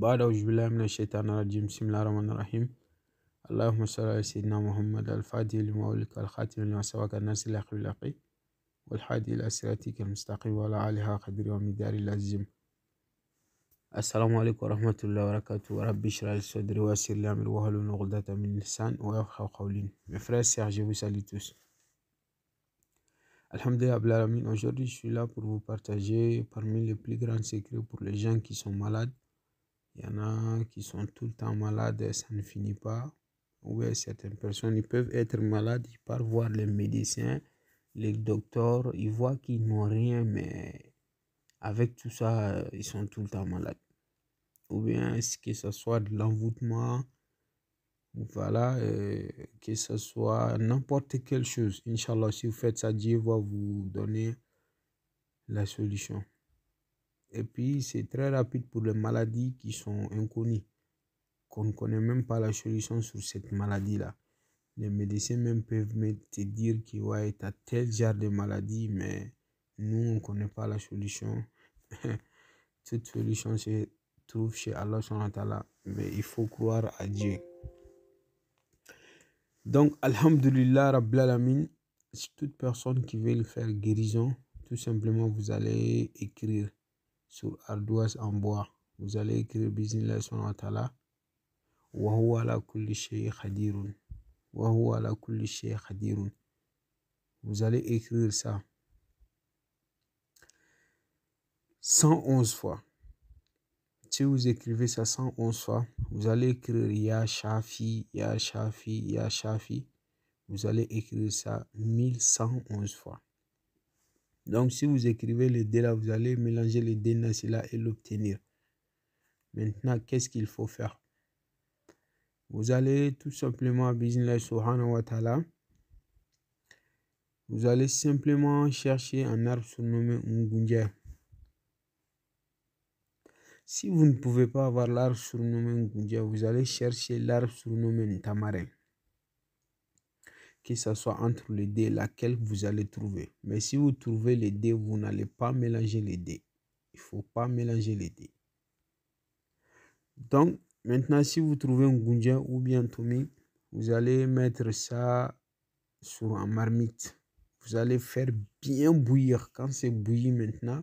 بعد أعوذ بالله من الشيطان الرجيم بسم الله الرحمن الرحيم اللهم صل على سيدنا محمد wa لما الخاتم لما الناس إلى آخر الأقي والحادي إلى السلام عليكم ورحمة الله وبركاته اشرح لي صدري ويسر je vous salue tous. aujourd'hui je suis là pour vous partager parmi les plus grands secrets pour les gens qui sont malades il y en a qui sont tout le temps malades, ça ne finit pas. Oui, certaines personnes ils peuvent être malades, ils partent voir les médecins, les docteurs, ils voient qu'ils n'ont rien, mais avec tout ça, ils sont tout le temps malades. Ou bien est-ce que ce soit de l'envoûtement, voilà, euh, que ce soit n'importe quelle chose. Inch'Allah, si vous faites ça, Dieu va vous donner la solution. Et puis, c'est très rapide pour les maladies qui sont inconnues, qu'on ne connaît même pas la solution sur cette maladie-là. Les médecins même peuvent te dire que ouais, tu as tel genre de maladie, mais nous, on ne connaît pas la solution. Cette solution se trouve chez Allah, mais il faut croire à Dieu. Donc, Alhamdulillah, Rabbil toute personne qui veut faire guérison, tout simplement, vous allez écrire sur ardoise en bois. Vous allez écrire business on wa kulli khadirun. la kulli khadirun. Vous allez écrire ça 111 fois. Si vous écrivez ça 111 fois, vous allez écrire Ya Shafi, Ya Shafi, Ya Shafi. Vous allez écrire ça 1111 fois. Donc, si vous écrivez les dés là, vous allez mélanger les dés là et l'obtenir. Maintenant, qu'est-ce qu'il faut faire Vous allez tout simplement à Bismillah Subhanahu wa Vous allez simplement chercher un arbre surnommé Ngunja. Si vous ne pouvez pas avoir l'arbre surnommé Ngunja, vous allez chercher l'arbre surnommé Ntamarin que soit entre les dés laquelle vous allez trouver. Mais si vous trouvez les dés vous n'allez pas mélanger les dés Il faut pas mélanger les dés Donc, maintenant, si vous trouvez un Gunja ou bien tomi, vous allez mettre ça sur un marmite. Vous allez faire bien bouillir. Quand c'est bouilli maintenant,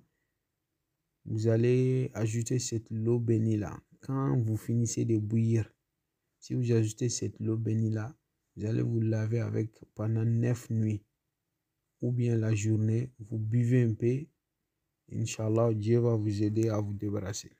vous allez ajouter cette eau bénie là. Quand vous finissez de bouillir, si vous ajoutez cette eau bénie là, vous allez vous laver avec pendant neuf nuits ou bien la journée. Vous buvez un peu. Inch'Allah, Dieu va vous aider à vous débarrasser.